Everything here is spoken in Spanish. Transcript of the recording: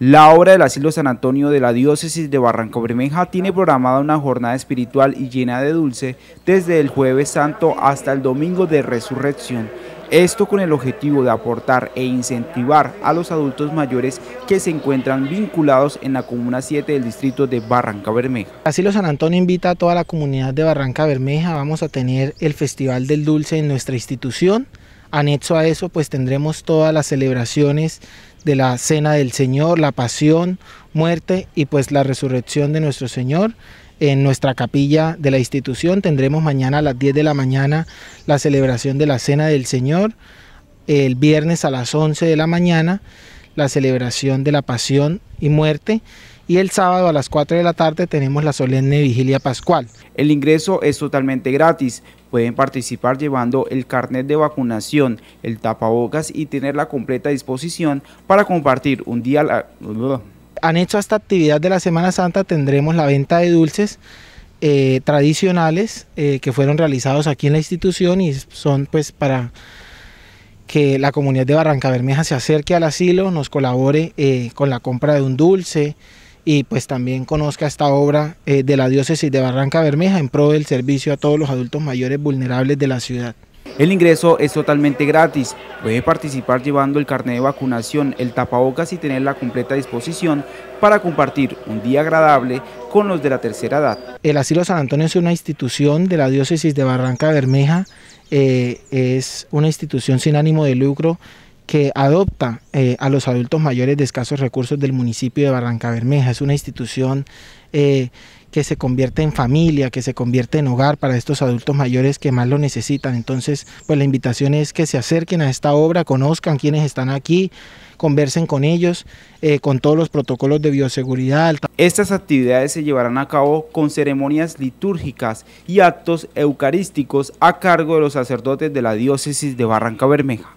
La obra del Asilo San Antonio de la Diócesis de Barrancabermeja Bermeja tiene programada una jornada espiritual y llena de dulce desde el Jueves Santo hasta el Domingo de Resurrección. Esto con el objetivo de aportar e incentivar a los adultos mayores que se encuentran vinculados en la Comuna 7 del distrito de Barranca Bermeja. Asilo San Antonio invita a toda la comunidad de Barranca Bermeja. Vamos a tener el Festival del Dulce en nuestra institución. Anexo a eso, pues tendremos todas las celebraciones de la Cena del Señor, la Pasión, Muerte y pues la Resurrección de nuestro Señor. En nuestra capilla de la institución tendremos mañana a las 10 de la mañana la celebración de la Cena del Señor, el viernes a las 11 de la mañana la celebración de la Pasión y muerte y el sábado a las 4 de la tarde tenemos la solemne vigilia pascual. El ingreso es totalmente gratis. Pueden participar llevando el carnet de vacunación, el tapabocas y tener la completa disposición para compartir un día... La... hecho esta actividad de la Semana Santa tendremos la venta de dulces eh, tradicionales eh, que fueron realizados aquí en la institución y son pues para que la comunidad de Barranca Bermeja se acerque al asilo, nos colabore eh, con la compra de un dulce y pues también conozca esta obra eh, de la diócesis de Barranca Bermeja en pro del servicio a todos los adultos mayores vulnerables de la ciudad. El ingreso es totalmente gratis. Puede participar llevando el carnet de vacunación, el tapabocas y tener la completa disposición para compartir un día agradable con los de la tercera edad. El Asilo San Antonio es una institución de la diócesis de Barranca Bermeja eh, es una institución sin ánimo de lucro que adopta eh, a los adultos mayores de escasos recursos del municipio de Barranca Bermeja. Es una institución eh, que se convierte en familia, que se convierte en hogar para estos adultos mayores que más lo necesitan. Entonces, pues la invitación es que se acerquen a esta obra, conozcan quienes están aquí, conversen con ellos, eh, con todos los protocolos de bioseguridad. Estas actividades se llevarán a cabo con ceremonias litúrgicas y actos eucarísticos a cargo de los sacerdotes de la diócesis de Barranca Bermeja.